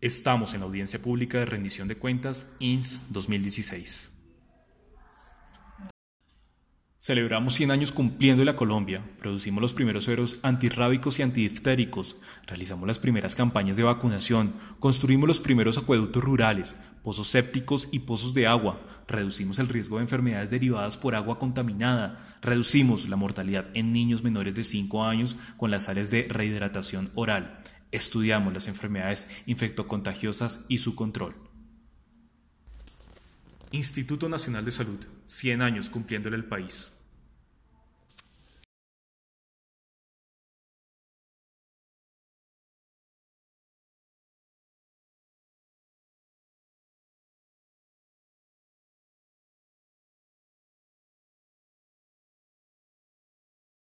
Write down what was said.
Estamos en la audiencia pública de rendición de cuentas INS 2016. Celebramos 100 años cumpliendo la Colombia, producimos los primeros sueros antirrábicos y antidiftéricos, realizamos las primeras campañas de vacunación, construimos los primeros acueductos rurales, pozos sépticos y pozos de agua, reducimos el riesgo de enfermedades derivadas por agua contaminada, reducimos la mortalidad en niños menores de 5 años con las sales de rehidratación oral, estudiamos las enfermedades infectocontagiosas y su control. Instituto Nacional de Salud, 100 años cumpliéndole el país.